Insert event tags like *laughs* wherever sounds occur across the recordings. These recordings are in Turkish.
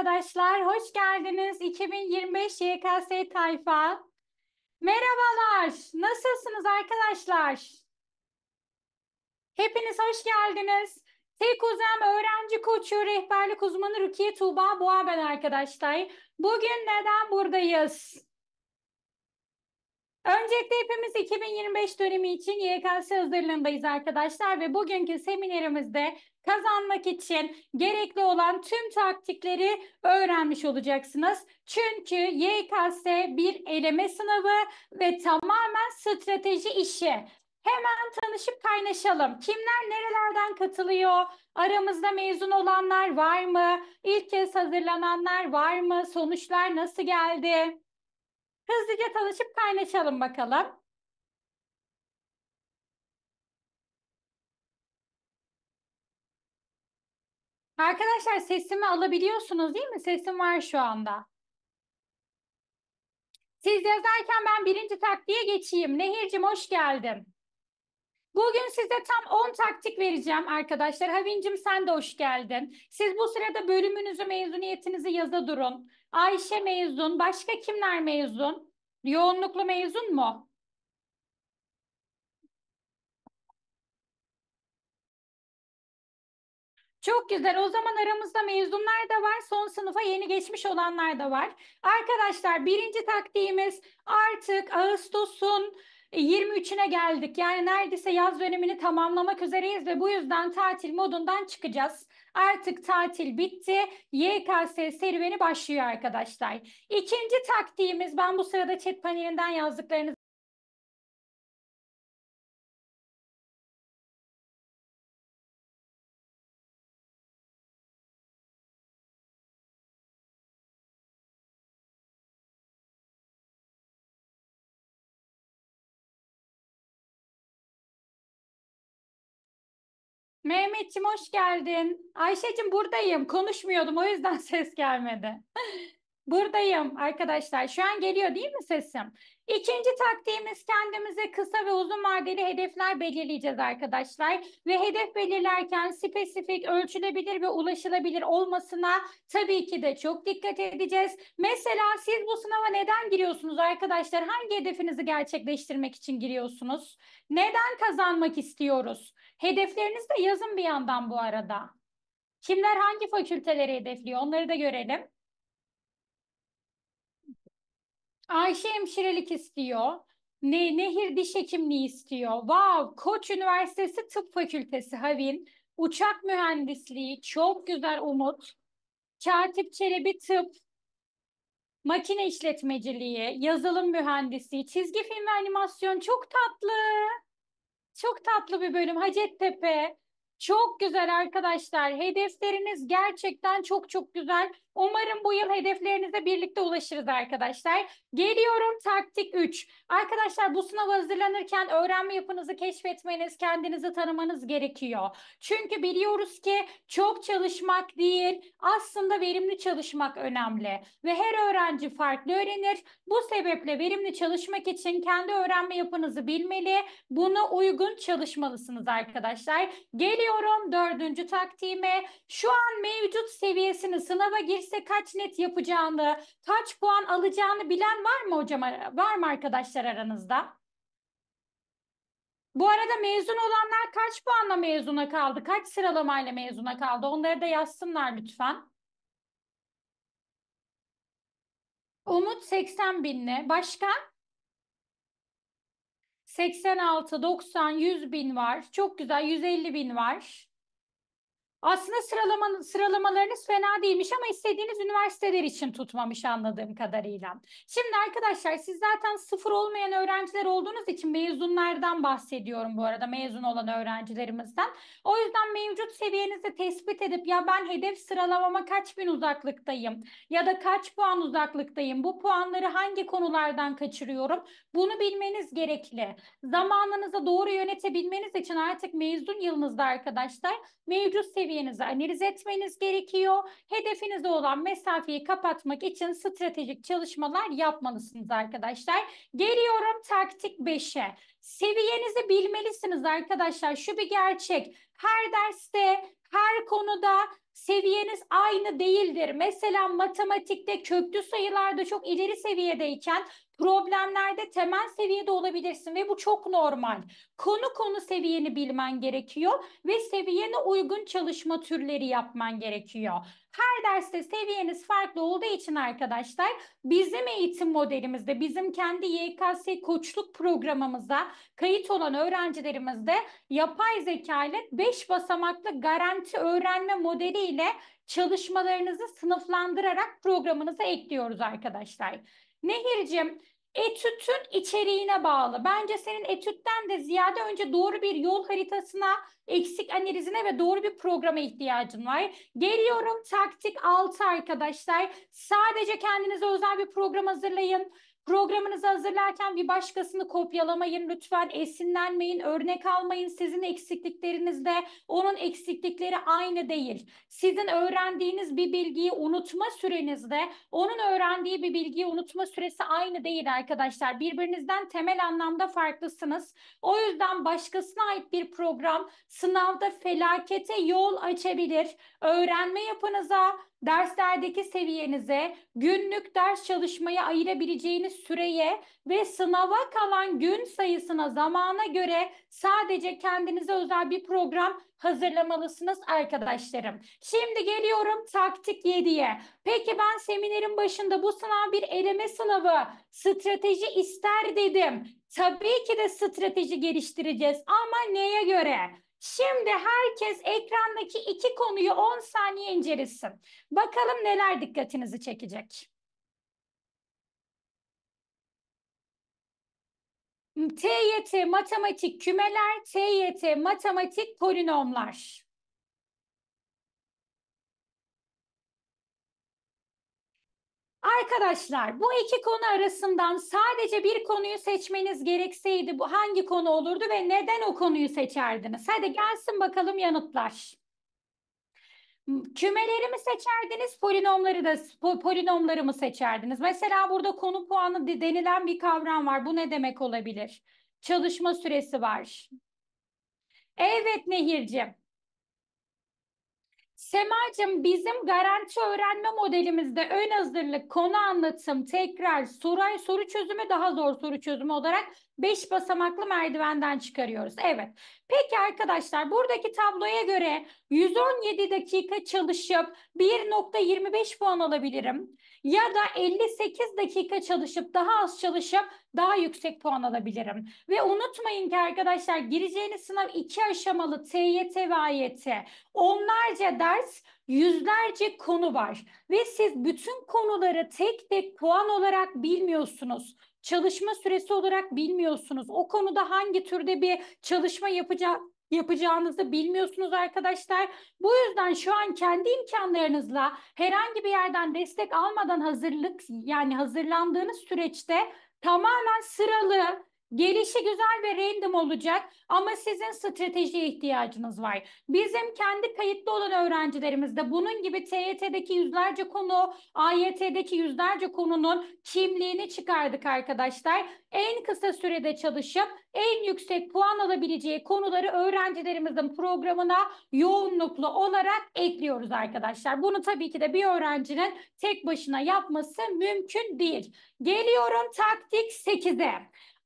arkadaşlar, hoş geldiniz 2025 YKS Tayfa. Merhabalar, nasılsınız arkadaşlar? Hepiniz hoş geldiniz. Tek Uzam Öğrenci Koçu Rehberlik Uzmanı Rukiye Tuğba Boğa ben arkadaşlar. Bugün neden buradayız? Öncelikle hepimiz 2025 dönemi için YKS hazırlığındayız arkadaşlar ve bugünkü seminerimizde kazanmak için gerekli olan tüm taktikleri öğrenmiş olacaksınız. Çünkü YKS bir eleme sınavı ve tamamen strateji işi. Hemen tanışıp kaynaşalım. Kimler nerelerden katılıyor? Aramızda mezun olanlar var mı? İlk kez hazırlananlar var mı? Sonuçlar nasıl geldi? Hızlıca tanışıp kaynaşalım bakalım. Arkadaşlar sesimi alabiliyorsunuz değil mi? Sesim var şu anda. Siz yazarken ben birinci taktiğe geçeyim. Nehir'cim hoş geldin. Bugün size tam 10 taktik vereceğim arkadaşlar. Havincim sen de hoş geldin. Siz bu sırada bölümünüzü, mezuniyetinizi yaza durun. Ayşe mezun, başka kimler mezun? Yoğunluklu mezun mu? Çok güzel. O zaman aramızda mezunlar da var. Son sınıfa yeni geçmiş olanlar da var. Arkadaşlar birinci taktiğimiz artık Ağustos'un 23'üne e, geldik. Yani neredeyse yaz dönemini tamamlamak üzereyiz ve bu yüzden tatil modundan çıkacağız. Artık tatil bitti. YKS serüveni başlıyor arkadaşlar. İkinci taktiğimiz ben bu sırada chat panelinden yazdıklarınızı Mehmetçim hoş geldin. Ayşe'cim buradayım. Konuşmuyordum o yüzden *laughs* ses gelmedi. buradayım arkadaşlar. Şu an geliyor değil mi sesim? İkinci taktiğimiz kendimize kısa ve uzun vadeli hedefler belirleyeceğiz arkadaşlar. Ve hedef belirlerken spesifik, ölçülebilir ve ulaşılabilir olmasına tabii ki de çok dikkat edeceğiz. Mesela siz bu sınava neden giriyorsunuz arkadaşlar? Hangi hedefinizi gerçekleştirmek için giriyorsunuz? Neden kazanmak istiyoruz? Hedefleriniz de yazın bir yandan bu arada. Kimler hangi fakülteleri hedefliyor onları da görelim. Ayşe hemşirelik istiyor. Ne, Nehir diş hekimliği istiyor. Wow, Koç Üniversitesi Tıp Fakültesi Havin. Uçak mühendisliği çok güzel Umut. Katip Çelebi Tıp. Makine işletmeciliği, yazılım mühendisliği, çizgi film ve animasyon çok tatlı. Çok tatlı bir bölüm Hacettepe. Çok güzel arkadaşlar. Hedefleriniz gerçekten çok çok güzel. Umarım bu yıl hedeflerinize birlikte ulaşırız arkadaşlar. Geliyorum taktik 3. Arkadaşlar bu sınav hazırlanırken öğrenme yapınızı keşfetmeniz, kendinizi tanımanız gerekiyor. Çünkü biliyoruz ki çok çalışmak değil, aslında verimli çalışmak önemli. Ve her öğrenci farklı öğrenir. Bu sebeple verimli çalışmak için kendi öğrenme yapınızı bilmeli. Buna uygun çalışmalısınız arkadaşlar. Geliyorum dördüncü taktiğime. Şu an mevcut seviyesini sınava gir Paris'te kaç net yapacağını, kaç puan alacağını bilen var mı hocam? Var mı arkadaşlar aranızda? Bu arada mezun olanlar kaç puanla mezuna kaldı? Kaç sıralamayla mezuna kaldı? Onları da yazsınlar lütfen. Umut 80 binli. Başka? 86, 90, 100 bin var. Çok güzel 150 bin var. Aslında sıralama, sıralamalarınız fena değilmiş ama istediğiniz üniversiteler için tutmamış anladığım kadarıyla. Şimdi arkadaşlar siz zaten sıfır olmayan öğrenciler olduğunuz için mezunlardan bahsediyorum bu arada mezun olan öğrencilerimizden. O yüzden mevcut seviyenizi tespit edip ya ben hedef sıralamama kaç bin uzaklıktayım ya da kaç puan uzaklıktayım bu puanları hangi konulardan kaçırıyorum bunu bilmeniz gerekli. Zamanınızı doğru yönetebilmeniz için artık mezun yılınızda arkadaşlar mevcut seviyenizi seviyenizi analiz etmeniz gerekiyor. Hedefinize olan mesafeyi kapatmak için stratejik çalışmalar yapmalısınız arkadaşlar. Geliyorum taktik 5'e. Seviyenizi bilmelisiniz arkadaşlar. Şu bir gerçek. Her derste, her konuda seviyeniz aynı değildir. Mesela matematikte köklü sayılarda çok ileri seviyedeyken Problemlerde temel seviyede olabilirsin ve bu çok normal. Konu konu seviyeni bilmen gerekiyor ve seviyene uygun çalışma türleri yapman gerekiyor. Her derste seviyeniz farklı olduğu için arkadaşlar bizim eğitim modelimizde, bizim kendi YKS koçluk programımıza kayıt olan öğrencilerimizde yapay zeka ile 5 basamaklı garanti öğrenme modeliyle çalışmalarınızı sınıflandırarak programınıza ekliyoruz arkadaşlar. Nehir'cim etütün içeriğine bağlı. Bence senin etütten de ziyade önce doğru bir yol haritasına, eksik analizine ve doğru bir programa ihtiyacın var. Geliyorum taktik 6 arkadaşlar. Sadece kendinize özel bir program hazırlayın. Programınızı hazırlarken bir başkasını kopyalamayın. Lütfen esinlenmeyin, örnek almayın. Sizin eksikliklerinizde onun eksiklikleri aynı değil. Sizin öğrendiğiniz bir bilgiyi unutma sürenizde onun öğrendiği bir bilgiyi unutma süresi aynı değil arkadaşlar. Birbirinizden temel anlamda farklısınız. O yüzden başkasına ait bir program sınavda felakete yol açabilir. Öğrenme yapınıza, derslerdeki seviyenize, günlük ders çalışmaya ayırabileceğiniz süreye ve sınava kalan gün sayısına, zamana göre sadece kendinize özel bir program hazırlamalısınız arkadaşlarım. Şimdi geliyorum taktik 7'ye. Peki ben seminerin başında bu sınav bir eleme sınavı, strateji ister dedim. Tabii ki de strateji geliştireceğiz ama neye göre? Şimdi herkes ekrandaki iki konuyu 10 saniye incelesin. Bakalım neler dikkatinizi çekecek. TYT matematik kümeler, TYT matematik polinomlar. Arkadaşlar bu iki konu arasından sadece bir konuyu seçmeniz gerekseydi bu hangi konu olurdu ve neden o konuyu seçerdiniz? Hadi gelsin bakalım yanıtlar. Kümeleri mi seçerdiniz, polinomları da polinomları mı seçerdiniz? Mesela burada konu puanı denilen bir kavram var. Bu ne demek olabilir? Çalışma süresi var. Evet Nehirciğim. Semacığım bizim garanti öğrenme modelimizde ön hazırlık, konu anlatım, tekrar, soru, soru çözümü daha zor soru çözümü olarak 5 basamaklı merdivenden çıkarıyoruz. Evet. Peki arkadaşlar buradaki tabloya göre 117 dakika çalışıp 1.25 puan alabilirim. Ya da 58 dakika çalışıp daha az çalışıp daha yüksek puan alabilirim. Ve unutmayın ki arkadaşlar gireceğiniz sınav iki aşamalı TYT ve AYT. Onlarca ders yüzlerce konu var ve siz bütün konuları tek tek puan olarak bilmiyorsunuz çalışma süresi olarak bilmiyorsunuz. O konuda hangi türde bir çalışma yapacağı yapacağınızı bilmiyorsunuz arkadaşlar. Bu yüzden şu an kendi imkanlarınızla herhangi bir yerden destek almadan hazırlık yani hazırlandığınız süreçte tamamen sıralı Gelişi güzel ve random olacak ama sizin stratejiye ihtiyacınız var. Bizim kendi kayıtlı olan öğrencilerimizde bunun gibi TYT'deki yüzlerce konu, AYT'deki yüzlerce konunun kimliğini çıkardık arkadaşlar. En kısa sürede çalışıp en yüksek puan alabileceği konuları öğrencilerimizin programına yoğunluklu olarak ekliyoruz arkadaşlar. Bunu tabii ki de bir öğrencinin tek başına yapması mümkün değil. Geliyorum taktik 8'e.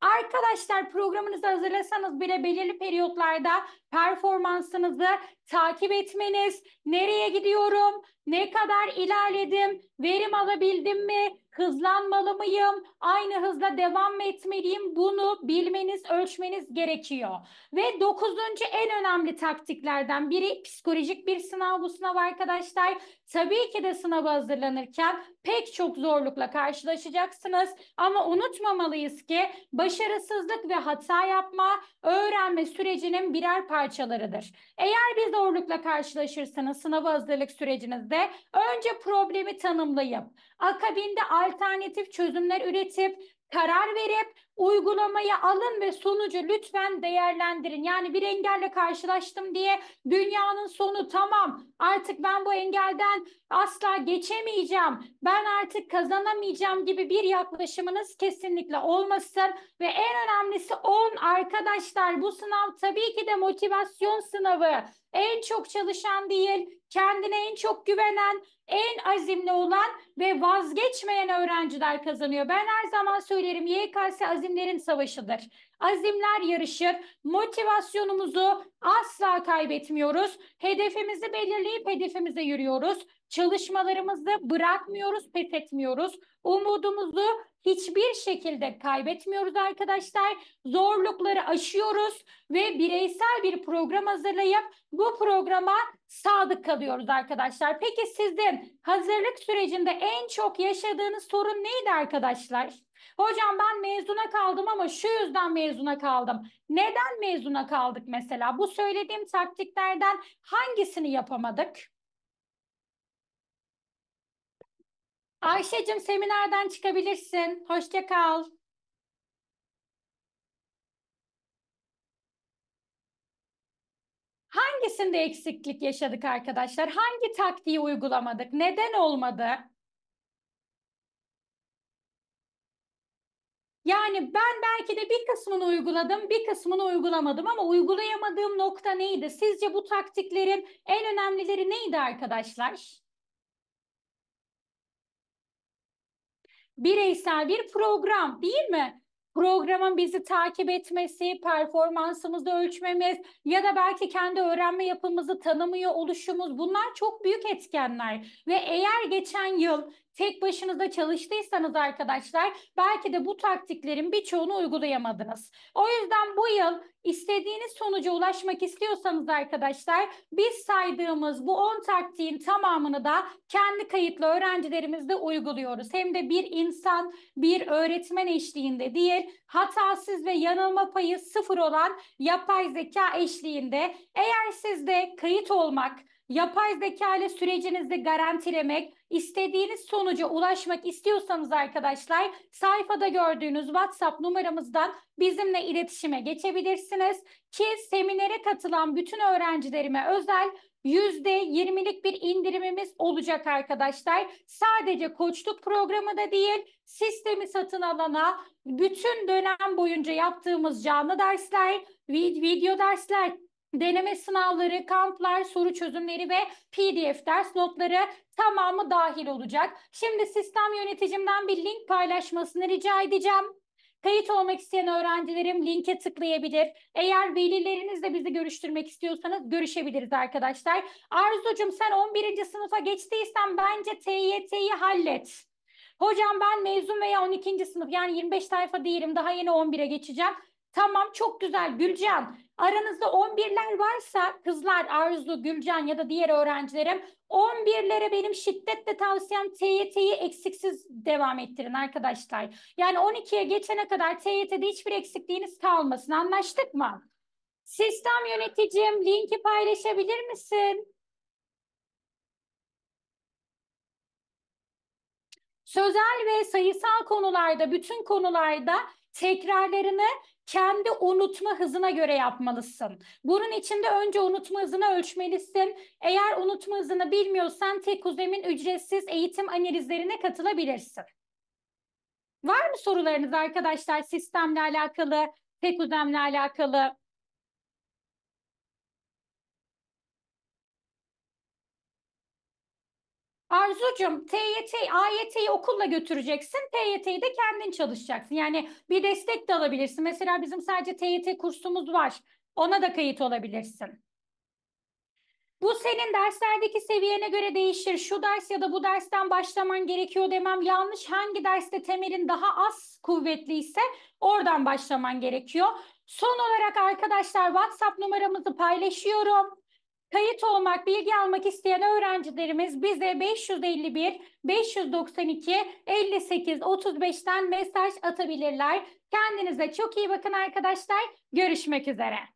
Arkadaşlar programınızı hazırlasanız bile belirli periyotlarda performansınızı takip etmeniz, nereye gidiyorum, ne kadar ilerledim, verim alabildim mi, hızlanmalı mıyım, aynı hızla devam etmeliyim bunu bilmeniz, ölçmeniz gerekiyor. Ve dokuzuncu en önemli taktiklerden biri psikolojik bir sınav bu sınav arkadaşlar. Tabii ki de sınava hazırlanırken pek çok zorlukla karşılaşacaksınız ama unutmamalıyız ki başarısızlık ve hata yapma öğrenme sürecinin birer parçası parçalarıdır. Eğer bir zorlukla karşılaşırsanız sınava hazırlık sürecinizde önce problemi tanımlayıp akabinde alternatif çözümler üretip karar verip uygulamaya alın ve sonucu lütfen değerlendirin. Yani bir engelle karşılaştım diye dünyanın sonu tamam artık ben bu engelden asla geçemeyeceğim, ben artık kazanamayacağım gibi bir yaklaşımınız kesinlikle olmasın. Ve en önemlisi 10 arkadaşlar bu sınav tabii ki de motivasyon sınavı. En çok çalışan değil, kendine en çok güvenen, en azimli olan ve vazgeçmeyen öğrenciler kazanıyor. Ben her zaman söylerim YKS azimlerin savaşıdır azimler yarışır. Motivasyonumuzu asla kaybetmiyoruz. Hedefimizi belirleyip hedefimize yürüyoruz. Çalışmalarımızı bırakmıyoruz, pes etmiyoruz. Umudumuzu hiçbir şekilde kaybetmiyoruz arkadaşlar. Zorlukları aşıyoruz ve bireysel bir program hazırlayıp bu programa sadık kalıyoruz arkadaşlar. Peki sizin hazırlık sürecinde en çok yaşadığınız sorun neydi arkadaşlar? Hocam ben mezuna kaldım ama şu yüzden mezuna kaldım. Neden mezuna kaldık mesela? Bu söylediğim taktiklerden hangisini yapamadık? Ayşe'cim seminerden çıkabilirsin. Hoşça kal. Hangisinde eksiklik yaşadık arkadaşlar? Hangi taktiği uygulamadık? Neden olmadı? Yani ben belki de bir kısmını uyguladım, bir kısmını uygulamadım ama uygulayamadığım nokta neydi? Sizce bu taktiklerin en önemlileri neydi arkadaşlar? Bireysel bir program değil mi? Programın bizi takip etmesi, performansımızı ölçmemiz ya da belki kendi öğrenme yapımızı tanımıyor oluşumuz bunlar çok büyük etkenler. Ve eğer geçen yıl tek başınıza çalıştıysanız arkadaşlar belki de bu taktiklerin birçoğunu uygulayamadınız. O yüzden bu yıl istediğiniz sonuca ulaşmak istiyorsanız arkadaşlar biz saydığımız bu 10 taktiğin tamamını da kendi kayıtlı öğrencilerimizde uyguluyoruz. Hem de bir insan, bir öğretmen eşliğinde diğer hatasız ve yanılma payı sıfır olan yapay zeka eşliğinde. Eğer siz de kayıt olmak, Yapay zeka ile sürecinizi garantilemek, istediğiniz sonuca ulaşmak istiyorsanız arkadaşlar sayfada gördüğünüz WhatsApp numaramızdan bizimle iletişime geçebilirsiniz ki seminere katılan bütün öğrencilerime özel %20'lik bir indirimimiz olacak arkadaşlar. Sadece koçluk programı da değil, sistemi satın alana bütün dönem boyunca yaptığımız canlı dersler, video dersler, deneme sınavları, kamplar, soru çözümleri ve PDF ders notları tamamı dahil olacak. Şimdi sistem yöneticimden bir link paylaşmasını rica edeceğim. Kayıt olmak isteyen öğrencilerim linke tıklayabilir. Eğer velilerinizle bizi görüştürmek istiyorsanız görüşebiliriz arkadaşlar. Arzucum sen 11. sınıfa geçtiysen bence TYT'yi hallet. Hocam ben mezun veya 12. sınıf yani 25 sayfa değilim daha yeni 11'e geçeceğim. Tamam çok güzel Gülcan Aranızda 11'ler varsa kızlar Arzu, Gülcan ya da diğer öğrencilerim 11'lere benim şiddetle tavsiyem TYT'yi eksiksiz devam ettirin arkadaşlar. Yani 12'ye geçene kadar TYT'de hiçbir eksikliğiniz kalmasın anlaştık mı? Sistem yöneticim linki paylaşabilir misin? Sözel ve sayısal konularda bütün konularda tekrarlarını kendi unutma hızına göre yapmalısın. Bunun için de önce unutma hızını ölçmelisin. Eğer unutma hızını bilmiyorsan tek uzemin ücretsiz eğitim analizlerine katılabilirsin. Var mı sorularınız arkadaşlar sistemle alakalı, tek uzemle alakalı? Arzucum TYT, AYT'yi okulla götüreceksin, TYT'yi de kendin çalışacaksın. Yani bir destek de alabilirsin. Mesela bizim sadece TYT kursumuz var. Ona da kayıt olabilirsin. Bu senin derslerdeki seviyene göre değişir. Şu ders ya da bu dersten başlaman gerekiyor demem yanlış. Hangi derste temelin daha az kuvvetliyse oradan başlaman gerekiyor. Son olarak arkadaşlar WhatsApp numaramızı paylaşıyorum. Kayıt olmak, bilgi almak isteyen öğrencilerimiz bize 551 592 58 35'ten mesaj atabilirler. Kendinize çok iyi bakın arkadaşlar. Görüşmek üzere.